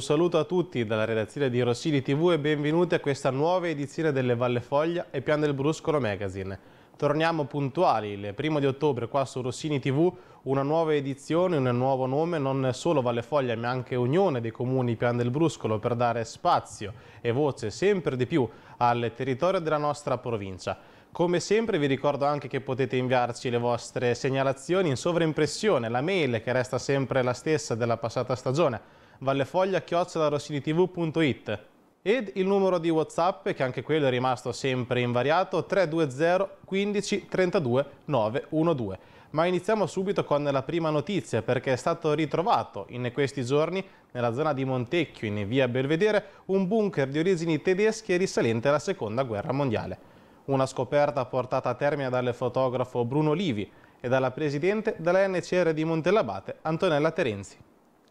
Un saluto a tutti dalla redazione di Rossini TV e benvenuti a questa nuova edizione delle Valle Foglia e Pian del Bruscolo Magazine. Torniamo puntuali il primo di ottobre qua su Rossini TV, una nuova edizione, un nuovo nome, non solo Valle Foglia ma anche Unione dei Comuni Pian del Bruscolo per dare spazio e voce sempre di più al territorio della nostra provincia. Come sempre vi ricordo anche che potete inviarci le vostre segnalazioni in sovraimpressione, la mail che resta sempre la stessa della passata stagione vallefoglia-rossinitv.it ed il numero di Whatsapp, che anche quello è rimasto sempre invariato, 320 15 32 912. Ma iniziamo subito con la prima notizia, perché è stato ritrovato in questi giorni, nella zona di Montecchio, in via Belvedere, un bunker di origini tedesche risalente alla Seconda Guerra Mondiale. Una scoperta portata a termine dal fotografo Bruno Livi e dalla presidente della NCR di Montellabate, Antonella Terenzi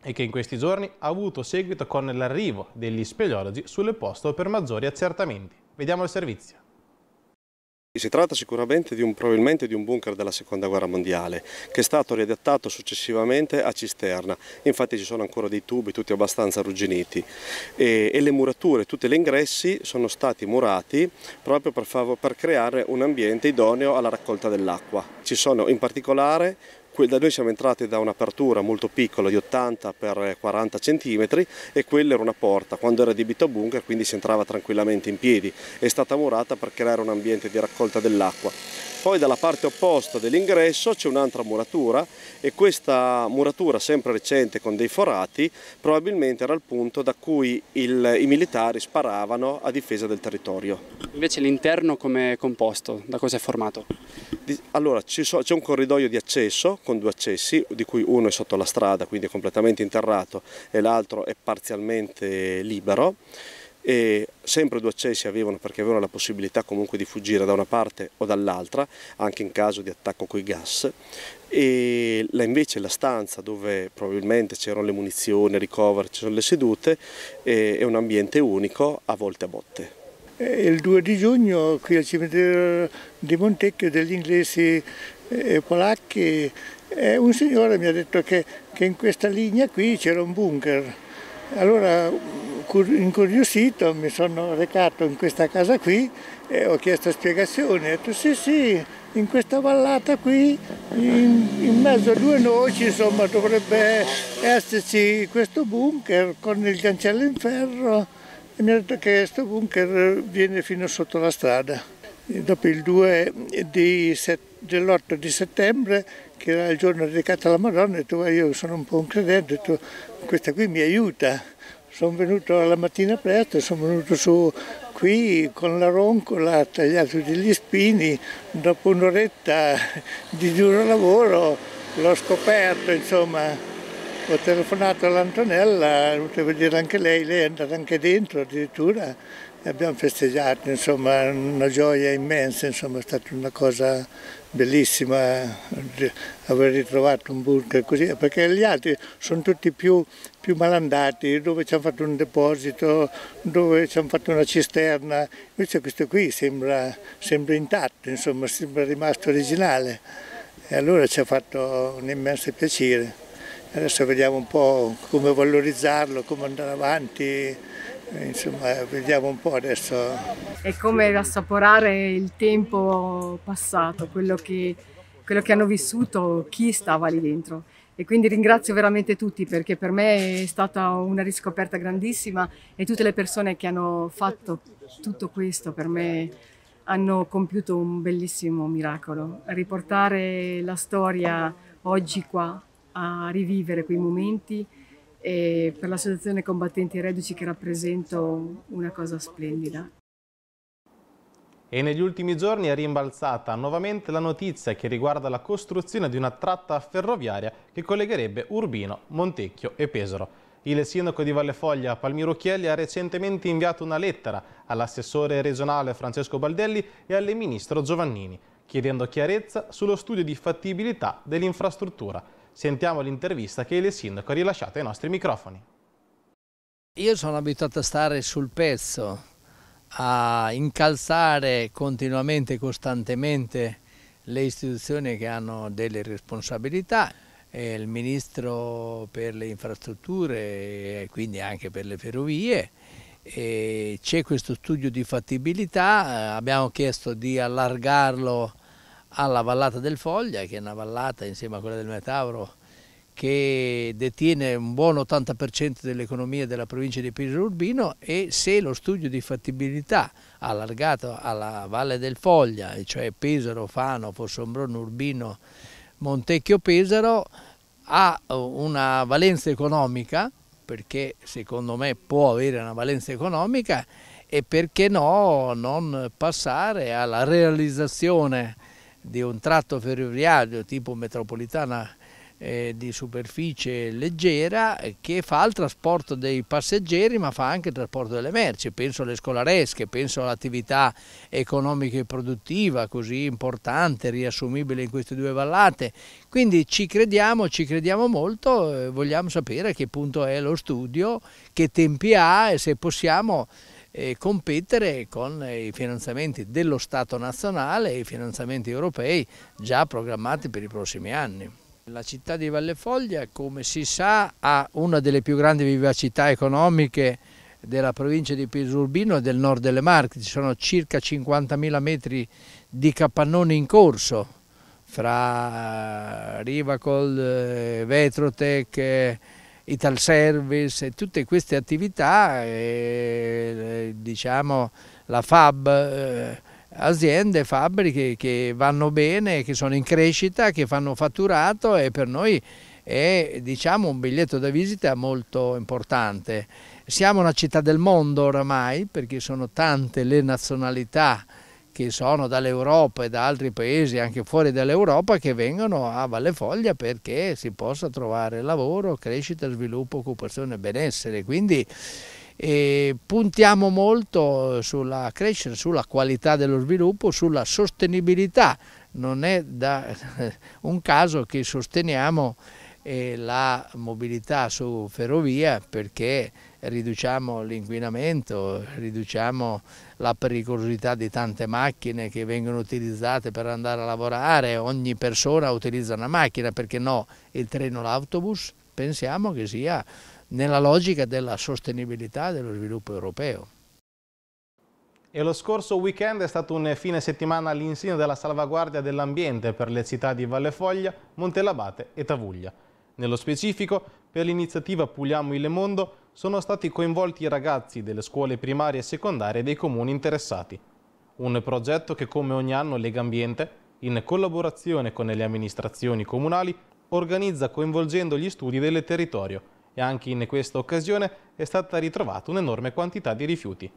e che in questi giorni ha avuto seguito con l'arrivo degli speleologi sulle posto per maggiori accertamenti. Vediamo il servizio. Si tratta sicuramente di un, probabilmente di un bunker della seconda guerra mondiale che è stato riadattato successivamente a cisterna, infatti ci sono ancora dei tubi tutti abbastanza arrugginiti e, e le murature, tutti gli ingressi sono stati murati proprio per, per creare un ambiente idoneo alla raccolta dell'acqua. Ci sono in particolare da noi siamo entrati da un'apertura molto piccola di 80 x 40 cm e quella era una porta, quando era adibito a bunker quindi si entrava tranquillamente in piedi, è stata murata per creare un ambiente di raccolta dell'acqua. Poi dalla parte opposta dell'ingresso c'è un'altra muratura e questa muratura sempre recente con dei forati probabilmente era il punto da cui il, i militari sparavano a difesa del territorio. Invece l'interno come è composto? Da cosa è formato? Allora c'è un corridoio di accesso con due accessi di cui uno è sotto la strada quindi è completamente interrato e l'altro è parzialmente libero e sempre due accessi avevano perché avevano la possibilità comunque di fuggire da una parte o dall'altra anche in caso di attacco coi gas e la, invece la stanza dove probabilmente c'erano le munizioni, i ricoveri, ci sono le sedute è un ambiente unico a volte a botte. Il 2 di giugno qui al cimitero di Montecchio degli inglesi e polacchi un signore mi ha detto che, che in questa linea qui c'era un bunker. Allora incuriosito mi sono recato in questa casa qui e ho chiesto spiegazioni, ho detto sì sì, in questa vallata qui, in, in mezzo a due noci, insomma, dovrebbe esserci questo bunker con il cancello in ferro e mi ha detto che questo bunker viene fino sotto la strada. dopo il 2 dell'8 di settembre, che era il giorno dedicato alla Madonna, ho detto io sono un po' un credente, ho detto questa qui mi aiuta sono venuto la mattina presto e sono venuto su qui con la roncola, tagliato degli spini, dopo un'oretta di duro lavoro l'ho scoperto, insomma, ho telefonato all'Antonella, potevo dire anche lei, lei è andata anche dentro addirittura e abbiamo festeggiato, insomma, una gioia immensa, insomma, è stata una cosa bellissima eh. aver ritrovato un bunker così, perché gli altri sono tutti più, più malandati, dove ci hanno fatto un deposito, dove ci hanno fatto una cisterna, invece questo qui sembra, sembra intatto, insomma, sembra rimasto originale e allora ci ha fatto un immenso piacere. Adesso vediamo un po' come valorizzarlo, come andare avanti. Eh, insomma vediamo un po' adesso. È come assaporare il tempo passato, quello che, quello che hanno vissuto chi stava lì dentro. E quindi ringrazio veramente tutti perché per me è stata una riscoperta grandissima e tutte le persone che hanno fatto tutto questo per me hanno compiuto un bellissimo miracolo. Riportare la storia oggi qua, a rivivere quei momenti e per l'associazione Combattenti Reduci che rappresento una cosa splendida. E negli ultimi giorni è rimbalzata nuovamente la notizia che riguarda la costruzione di una tratta ferroviaria che collegherebbe Urbino, Montecchio e Pesaro. Il sindaco di Vallefoglia, Palmiro Chielli, ha recentemente inviato una lettera all'assessore regionale Francesco Baldelli e al ministro Giovannini, chiedendo chiarezza sullo studio di fattibilità dell'infrastruttura. Sentiamo l'intervista che il sindaco ha rilasciato ai nostri microfoni. Io sono abituato a stare sul pezzo, a incalzare continuamente e costantemente le istituzioni che hanno delle responsabilità il ministro per le infrastrutture e quindi anche per le ferrovie. C'è questo studio di fattibilità, eh, abbiamo chiesto di allargarlo alla vallata del Foglia, che è una vallata insieme a quella del Metauro che detiene un buon 80% dell'economia della provincia di Pirro Urbino e se lo studio di fattibilità allargato alla Valle del Foglia, cioè Pesaro, Fano, Fossombrone, Urbino, Montecchio Pesaro, ha uh, una valenza economica, perché secondo me può avere una valenza economica, e perché no non passare alla realizzazione di un tratto ferroviario tipo metropolitana eh, di superficie leggera eh, che fa il trasporto dei passeggeri ma fa anche il trasporto delle merci, penso alle scolaresche, penso all'attività economica e produttiva così importante, riassumibile in queste due vallate, quindi ci crediamo, ci crediamo molto, eh, vogliamo sapere a che punto è lo studio, che tempi ha e se possiamo eh, competere con i finanziamenti dello Stato nazionale e i finanziamenti europei già programmati per i prossimi anni. La città di Valle Foglia, come si sa, ha una delle più grandi vivacità economiche della provincia di Pisurbino e del nord delle Marche, ci sono circa 50.000 metri di capannoni in corso fra eh, Rivacol, eh, Vetrotech, eh, Italservice e tutte queste attività diciamo, la FAB, eh, aziende, fabbriche che vanno bene, che sono in crescita, che fanno fatturato e per noi è diciamo, un biglietto da visita molto importante. Siamo una città del mondo oramai perché sono tante le nazionalità che sono dall'Europa e da altri paesi anche fuori dall'Europa che vengono a Valle Foglia perché si possa trovare lavoro, crescita, sviluppo, occupazione e benessere. Quindi e puntiamo molto sulla crescita, sulla qualità dello sviluppo, sulla sostenibilità. Non è un caso che sosteniamo eh, la mobilità su ferrovia perché riduciamo l'inquinamento, riduciamo la pericolosità di tante macchine che vengono utilizzate per andare a lavorare, ogni persona utilizza una macchina, perché no il treno l'autobus? Pensiamo che sia nella logica della sostenibilità dello sviluppo europeo. E lo scorso weekend è stato un fine settimana all'insegna della salvaguardia dell'ambiente per le città di Valle Foglia, Montelabate e Tavuglia. Nello specifico, per l'iniziativa Pugliamo il Mondo sono stati coinvolti i ragazzi delle scuole primarie e secondarie dei comuni interessati. Un progetto che come ogni anno Lega Ambiente, in collaborazione con le amministrazioni comunali, organizza coinvolgendo gli studi del territorio e anche in questa occasione è stata ritrovata un'enorme quantità di rifiuti.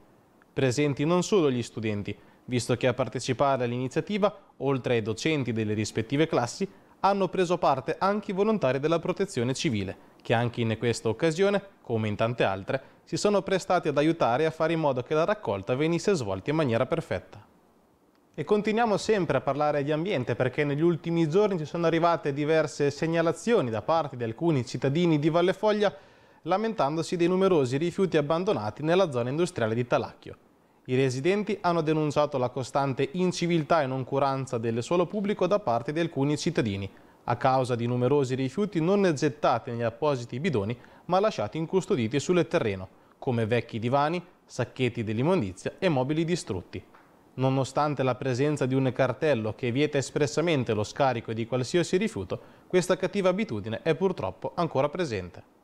Presenti non solo gli studenti, visto che a partecipare all'iniziativa, oltre ai docenti delle rispettive classi, hanno preso parte anche i volontari della protezione civile, che anche in questa occasione, come in tante altre, si sono prestati ad aiutare a fare in modo che la raccolta venisse svolta in maniera perfetta. E continuiamo sempre a parlare di ambiente perché negli ultimi giorni ci sono arrivate diverse segnalazioni da parte di alcuni cittadini di Valle Foglia lamentandosi dei numerosi rifiuti abbandonati nella zona industriale di Talacchio. I residenti hanno denunciato la costante inciviltà e noncuranza del suolo pubblico da parte di alcuni cittadini, a causa di numerosi rifiuti non gettati negli appositi bidoni ma lasciati incustoditi sul terreno, come vecchi divani, sacchetti dell'immondizia e mobili distrutti. Nonostante la presenza di un cartello che vieta espressamente lo scarico di qualsiasi rifiuto, questa cattiva abitudine è purtroppo ancora presente.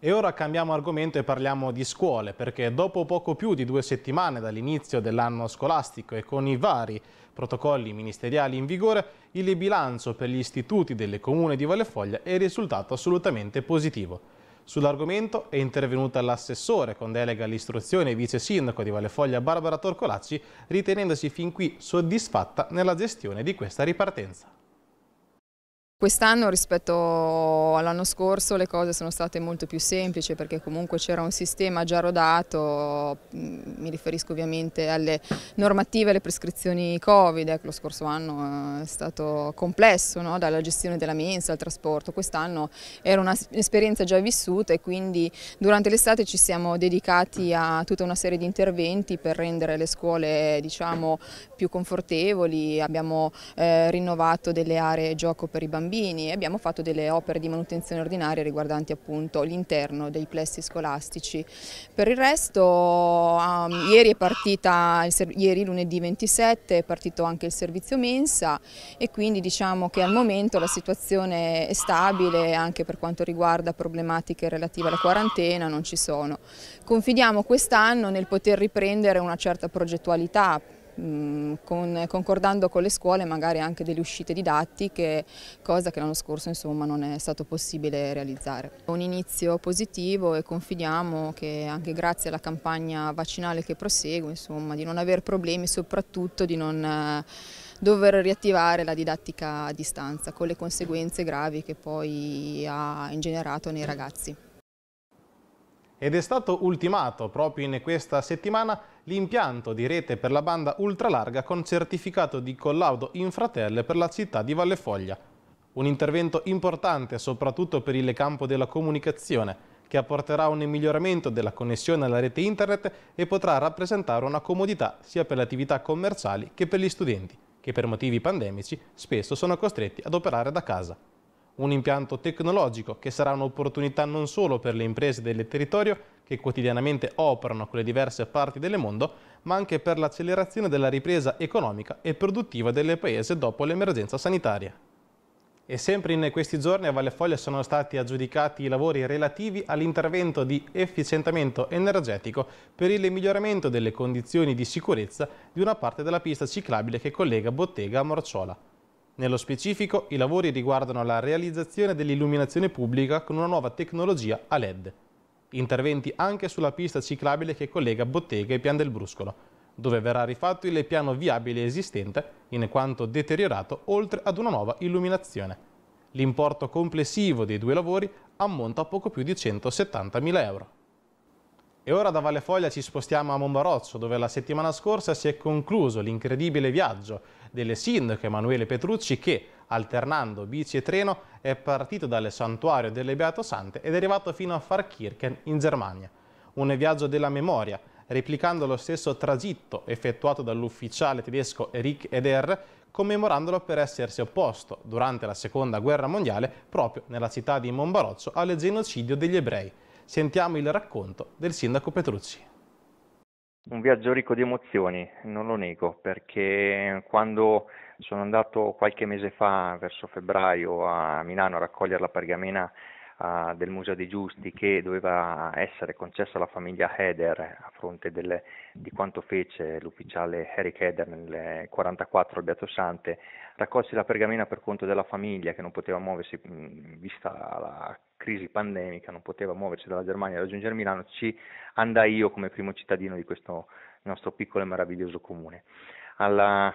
E ora cambiamo argomento e parliamo di scuole, perché dopo poco più di due settimane dall'inizio dell'anno scolastico e con i vari protocolli ministeriali in vigore, il bilancio per gli istituti delle comune di Vallefoglia è risultato assolutamente positivo. Sull'argomento è intervenuta l'assessore con delega all'istruzione e vice sindaco di Vallefoglia Barbara Torcolacci ritenendosi fin qui soddisfatta nella gestione di questa ripartenza. Quest'anno rispetto all'anno scorso le cose sono state molto più semplici perché comunque c'era un sistema già rodato, mm, mi riferisco ovviamente alle normative e alle prescrizioni Covid, ecco, lo scorso anno eh, è stato complesso no? dalla gestione della mensa al trasporto, quest'anno era un'esperienza già vissuta e quindi durante l'estate ci siamo dedicati a tutta una serie di interventi per rendere le scuole diciamo, più confortevoli, abbiamo eh, rinnovato delle aree gioco per i bambini bambini e abbiamo fatto delle opere di manutenzione ordinaria riguardanti appunto l'interno dei plessi scolastici. Per il resto um, ieri è partita, ieri lunedì 27 è partito anche il servizio mensa e quindi diciamo che al momento la situazione è stabile anche per quanto riguarda problematiche relative alla quarantena, non ci sono. Confidiamo quest'anno nel poter riprendere una certa progettualità Mm, con, concordando con le scuole magari anche delle uscite didattiche, cosa che l'anno scorso insomma, non è stato possibile realizzare. Un inizio positivo e confidiamo che anche grazie alla campagna vaccinale che prosegue insomma, di non avere problemi soprattutto di non eh, dover riattivare la didattica a distanza con le conseguenze gravi che poi ha ingenerato nei ragazzi ed è stato ultimato proprio in questa settimana l'impianto di rete per la banda ultralarga con certificato di collaudo infratelle per la città di Vallefoglia. Un intervento importante soprattutto per il campo della comunicazione, che apporterà un miglioramento della connessione alla rete internet e potrà rappresentare una comodità sia per le attività commerciali che per gli studenti, che per motivi pandemici spesso sono costretti ad operare da casa un impianto tecnologico che sarà un'opportunità non solo per le imprese del territorio che quotidianamente operano con le diverse parti del mondo, ma anche per l'accelerazione della ripresa economica e produttiva del paese dopo l'emergenza sanitaria. E sempre in questi giorni a Vallefoglia sono stati aggiudicati i lavori relativi all'intervento di efficientamento energetico per il miglioramento delle condizioni di sicurezza di una parte della pista ciclabile che collega Bottega a Morciola. Nello specifico, i lavori riguardano la realizzazione dell'illuminazione pubblica con una nuova tecnologia a LED. Interventi anche sulla pista ciclabile che collega Bottega e Pian del Bruscolo, dove verrà rifatto il piano viabile esistente, in quanto deteriorato, oltre ad una nuova illuminazione. L'importo complessivo dei due lavori ammonta a poco più di 170.000 euro. E ora da Valle Foglia ci spostiamo a Mombarozzo, dove la settimana scorsa si è concluso l'incredibile viaggio del sindaco Emanuele Petrucci che, alternando bici e treno, è partito dal santuario delle Sante ed è arrivato fino a Farkirchen in Germania. Un viaggio della memoria, replicando lo stesso tragitto effettuato dall'ufficiale tedesco Erich Eder, commemorandolo per essersi opposto, durante la Seconda Guerra Mondiale, proprio nella città di Monbaroccio, al genocidio degli ebrei. Sentiamo il racconto del sindaco Petrucci. Un viaggio ricco di emozioni, non lo nego, perché quando sono andato qualche mese fa, verso febbraio, a Milano a raccogliere la pergamena uh, del Museo dei Giusti che doveva essere concessa alla famiglia Heder a fronte delle, di quanto fece l'ufficiale Eric Heder nel 1944 al Beato Sante, raccolse la pergamena per conto della famiglia che non poteva muoversi mh, vista la crisi pandemica, non poteva muoversi dalla Germania a raggiungere Milano, ci andai io come primo cittadino di questo nostro piccolo e meraviglioso comune. Alla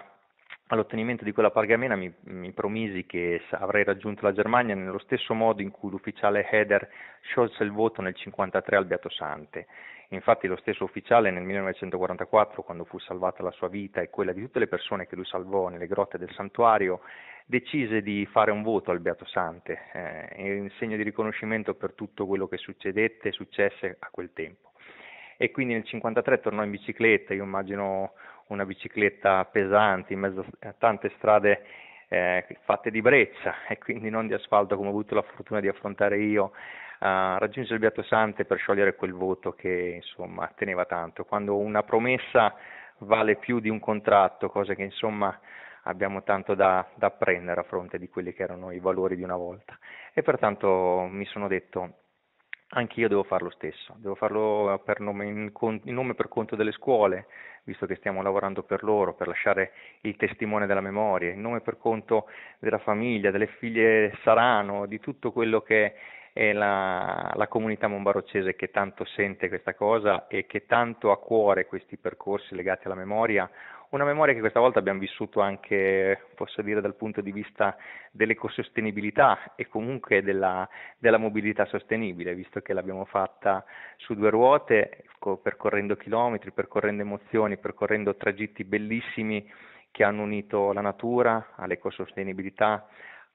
all'ottenimento di quella pargamena mi, mi, promisi che avrei raggiunto la Germania nello stesso modo in cui l'ufficiale Heder sciolse il voto nel 1953 al Beato Sante. Infatti lo stesso ufficiale nel 1944, quando fu salvata la sua vita e quella di tutte le persone che lui salvò nelle grotte del santuario, decise di fare un voto al Beatosante, eh, in segno di riconoscimento per tutto quello che succedette e successe a quel tempo e quindi nel 1953 tornò in bicicletta, io immagino una bicicletta pesante in mezzo a tante strade eh, fatte di breccia e quindi non di asfalto come ho avuto la fortuna di affrontare io, eh, raggiunse il Beato Sante per sciogliere quel voto che insomma teneva tanto. Quando una promessa vale più di un contratto, cosa che insomma abbiamo tanto da, da apprendere a fronte di quelli che erano i valori di una volta. E pertanto mi sono detto Anch'io devo fare lo stesso, devo farlo nome, in, con, in nome per conto delle scuole, visto che stiamo lavorando per loro, per lasciare il testimone della memoria, in nome per conto della famiglia, delle figlie Sarano, di tutto quello che è la, la comunità monbaroccese che tanto sente questa cosa e che tanto ha a cuore questi percorsi legati alla memoria una memoria che questa volta abbiamo vissuto anche, posso dire, dal punto di vista dell'ecosostenibilità e comunque della, della mobilità sostenibile, visto che l'abbiamo fatta su due ruote, percorrendo chilometri, percorrendo emozioni, percorrendo tragitti bellissimi che hanno unito la natura all'ecosostenibilità,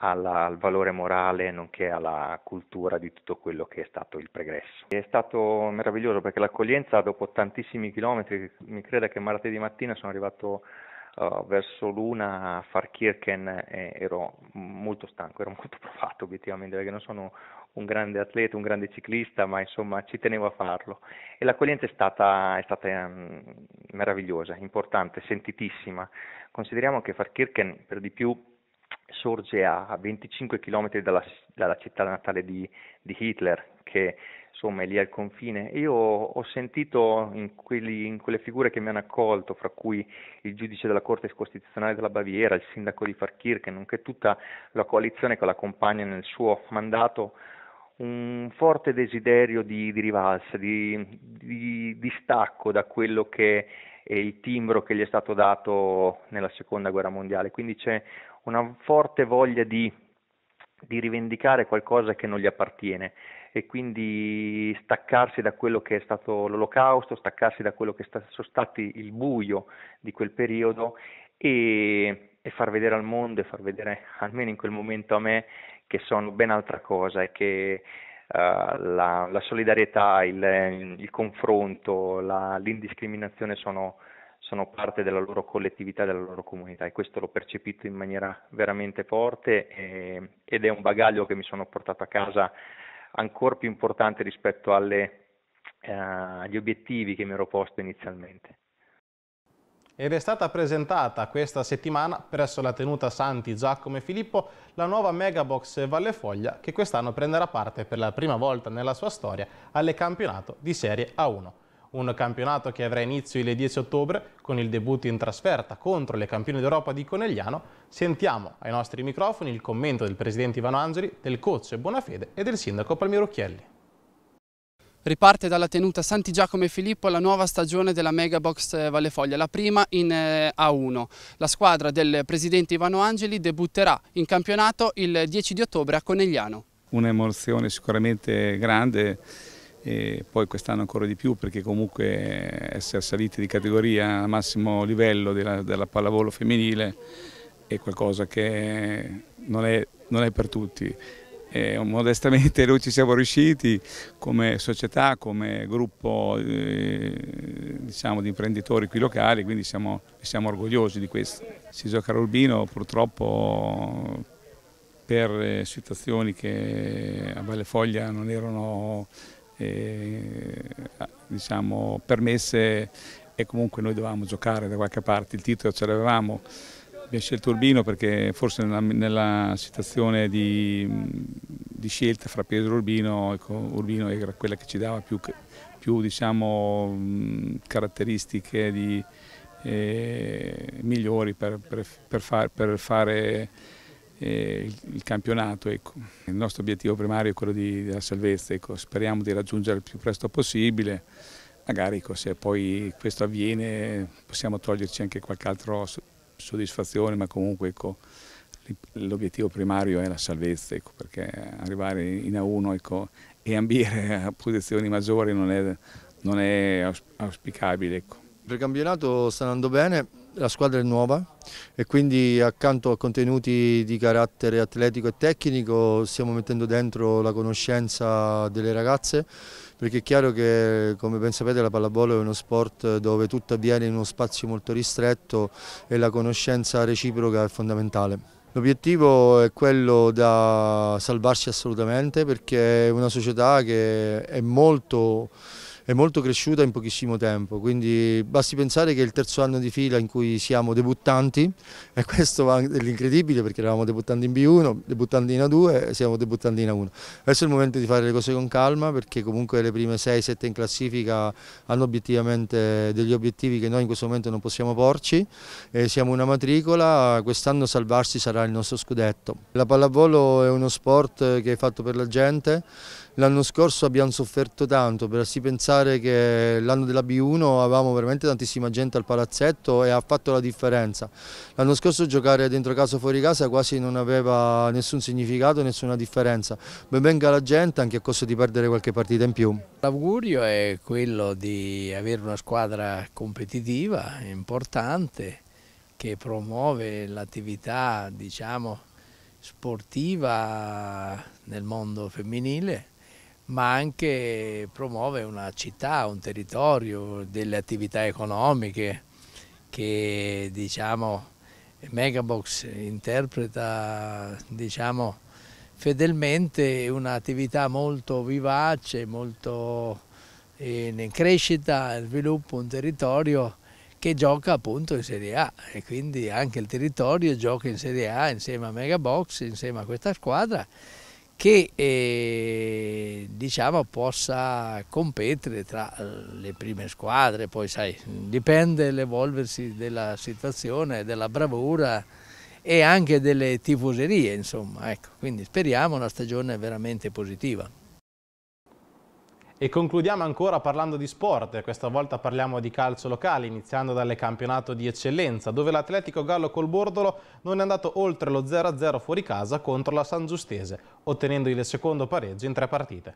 alla, al valore morale nonché alla cultura di tutto quello che è stato il pregresso. È stato meraviglioso perché l'accoglienza dopo tantissimi chilometri, mi creda che martedì mattina sono arrivato uh, verso l'una a far Farkirken e ero molto stanco, ero molto provato obiettivamente perché non sono un grande atleta, un grande ciclista, ma insomma ci tenevo a farlo e l'accoglienza è stata, è stata um, meravigliosa, importante, sentitissima. Consideriamo che far Farkirken per di più sorge a 25 km dalla, dalla città natale di, di, Hitler, che insomma è lì al confine. Io ho sentito in, quelli, in, quelle figure che mi hanno accolto, fra cui il giudice della Corte Costituzionale della Baviera, il sindaco di Farkirchen, nonché tutta la coalizione che l'accompagna nel suo mandato, un forte desiderio di, di rivalsa, di, di, di stacco da quello che è il timbro che gli è stato dato nella seconda guerra mondiale. Quindi c'è una forte voglia di, di rivendicare qualcosa che non gli appartiene e quindi staccarsi da quello che è stato l'olocausto, staccarsi da quello che sta, sono stati il buio di quel periodo e, e far vedere al mondo e far vedere almeno in quel momento a me che sono ben altra cosa e che uh, la, la, solidarietà, il, il confronto, la, l'indiscriminazione sono, sono parte della loro collettività, della loro comunità e questo l'ho percepito in maniera veramente forte e, eh, ed è un bagaglio che mi sono portato a casa ancora più importante rispetto alle, eh, agli obiettivi che mi ero posto inizialmente. Ed è stata presentata questa settimana presso la tenuta Santi Giacomo e Filippo la nuova Megabox Valle Foglia che quest'anno prenderà parte per la prima volta nella sua storia alle campionato di Serie A1 un campionato che avrà inizio il 10 ottobre con il debutto in trasferta contro le campioni d'Europa di Conegliano, sentiamo ai nostri microfoni il commento del presidente Ivano Angeli, del coach Bonafede e del sindaco Palmiero Chielli. Riparte dalla tenuta Santi Giacomo e Filippo la nuova stagione della Megabox Box eh, Valle Foglia, la prima in eh, A1. La squadra del presidente Ivano Angeli debutterà in campionato il 10 di ottobre a Conegliano. Un'emozione sicuramente grande e poi quest'anno ancora di più perché comunque eh, essere saliti di categoria al massimo livello della, della pallavolo femminile è qualcosa che non è, non è per tutti. E modestamente noi ci siamo riusciti come società, come gruppo eh, diciamo, di imprenditori qui locali, quindi siamo, siamo orgogliosi di questo. Si gioca a Urbino purtroppo per eh, situazioni che a Valle Foglia non erano eh, diciamo, permesse e comunque noi dovevamo giocare da qualche parte, il titolo ce l'avevamo. Abbiamo scelto Urbino perché forse nella, nella situazione di, di, scelta fra Pedro e Urbino, ecco, Urbino era quella che ci dava più, più diciamo, caratteristiche di, eh, migliori per, per, per, far, per fare eh, il campionato. Ecco. Il nostro obiettivo primario è quello di, della salvezza, ecco. speriamo di raggiungere il più presto possibile. Magari ecco, se poi questo avviene possiamo toglierci anche qualche altra soddisfazione, ma comunque ecco, l'obiettivo primario è la salvezza, ecco, perché arrivare in A1 ecco, e ambire a posizioni maggiori non è, non è auspicabile. Per il campionato sta andando bene, la squadra è nuova e quindi accanto a contenuti di carattere atletico e tecnico stiamo mettendo dentro la conoscenza delle ragazze perché è chiaro che come ben sapete la pallavolo è uno sport dove tutto avviene in uno spazio molto ristretto e la conoscenza reciproca è fondamentale. L'obiettivo è quello da salvarsi assolutamente perché è una società che è molto è molto cresciuta in pochissimo tempo, quindi basti pensare che è il terzo anno di fila in cui siamo debuttanti e questo va dell'incredibile perché eravamo debuttanti in B1, debuttanti in A2 e siamo debuttanti in A1. Adesso è il momento di fare le cose con calma perché comunque le prime 6-7 in classifica hanno obiettivamente degli obiettivi che noi in questo momento non possiamo porci, e siamo una matricola, quest'anno salvarsi sarà il nostro scudetto. La pallavolo è uno sport che è fatto per la gente, L'anno scorso abbiamo sofferto tanto, per assi pensare che l'anno della B1 avevamo veramente tantissima gente al palazzetto e ha fatto la differenza. L'anno scorso giocare dentro casa o fuori casa quasi non aveva nessun significato, nessuna differenza. Ben venga la gente anche a costo di perdere qualche partita in più. L'augurio è quello di avere una squadra competitiva, importante, che promuove l'attività diciamo, sportiva nel mondo femminile ma anche promuove una città, un territorio, delle attività economiche che diciamo Megabox interpreta diciamo fedelmente un'attività molto vivace, molto in crescita, sviluppo un territorio che gioca appunto in Serie A e quindi anche il territorio gioca in Serie A insieme a Megabox, insieme a questa squadra che eh, diciamo, possa competere tra eh, le prime squadre, poi sai, dipende l'evolversi della situazione, della bravura e anche delle tifoserie, insomma, ecco. quindi speriamo una stagione veramente positiva. E concludiamo ancora parlando di sport, questa volta parliamo di calcio locale, iniziando dal campionato di eccellenza, dove l'Atletico Gallo col Bordolo non è andato oltre lo 0-0 fuori casa contro la San Giustese, ottenendo il secondo pareggio in tre partite.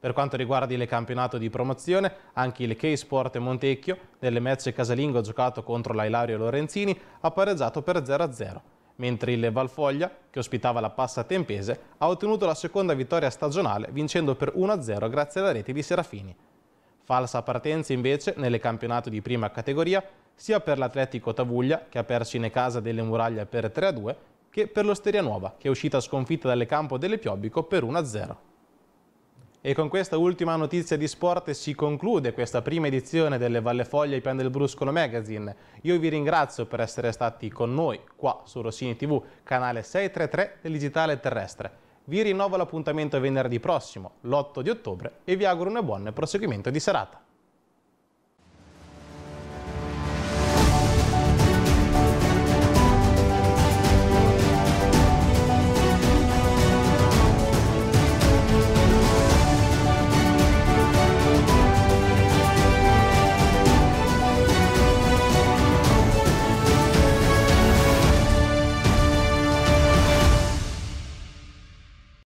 Per quanto riguarda il campionato di promozione, anche il K-Sport Montecchio, nelle match casalingo giocato contro l'Ailario Lorenzini, ha pareggiato per 0-0 mentre il Valfoglia, che ospitava la Passa Tempese, ha ottenuto la seconda vittoria stagionale vincendo per 1-0 grazie alla rete di Serafini. Falsa partenza invece nelle campionato di prima categoria sia per l'Atletico Tavuglia, che ha perso in casa delle muraglie per 3-2, che per l'Osteria Nuova, che è uscita sconfitta dalle campo delle Piobbico per 1-0. E con questa ultima notizia di sport si conclude questa prima edizione delle Vallefoglie Pian del Bruscolo Magazine. Io vi ringrazio per essere stati con noi qua su Rossini TV, canale 633 del Digitale Terrestre. Vi rinnovo l'appuntamento venerdì prossimo, l'8 di ottobre, e vi auguro un buon proseguimento di serata.